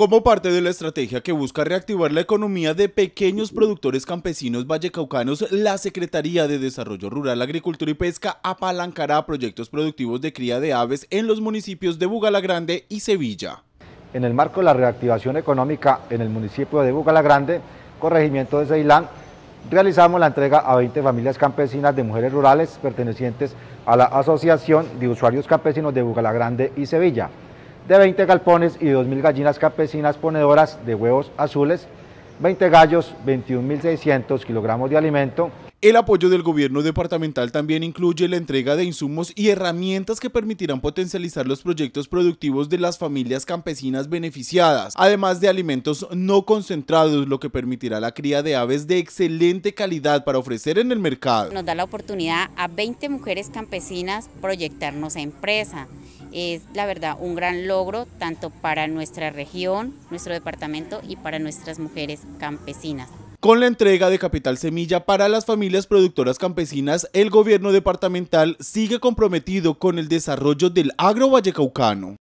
Como parte de la estrategia que busca reactivar la economía de pequeños productores campesinos vallecaucanos, la Secretaría de Desarrollo Rural, Agricultura y Pesca apalancará proyectos productivos de cría de aves en los municipios de Bugalagrande y Sevilla. En el marco de la reactivación económica en el municipio de Bugalagrande, corregimiento de Ceilán, realizamos la entrega a 20 familias campesinas de mujeres rurales pertenecientes a la Asociación de Usuarios Campesinos de Grande y Sevilla de 20 galpones y 2.000 gallinas campesinas ponedoras de huevos azules, 20 gallos, 21.600 kilogramos de alimento. El apoyo del gobierno departamental también incluye la entrega de insumos y herramientas que permitirán potencializar los proyectos productivos de las familias campesinas beneficiadas, además de alimentos no concentrados, lo que permitirá la cría de aves de excelente calidad para ofrecer en el mercado. Nos da la oportunidad a 20 mujeres campesinas proyectarnos a empresa es la verdad un gran logro tanto para nuestra región, nuestro departamento y para nuestras mujeres campesinas. Con la entrega de Capital Semilla para las familias productoras campesinas, el gobierno departamental sigue comprometido con el desarrollo del agro vallecaucano.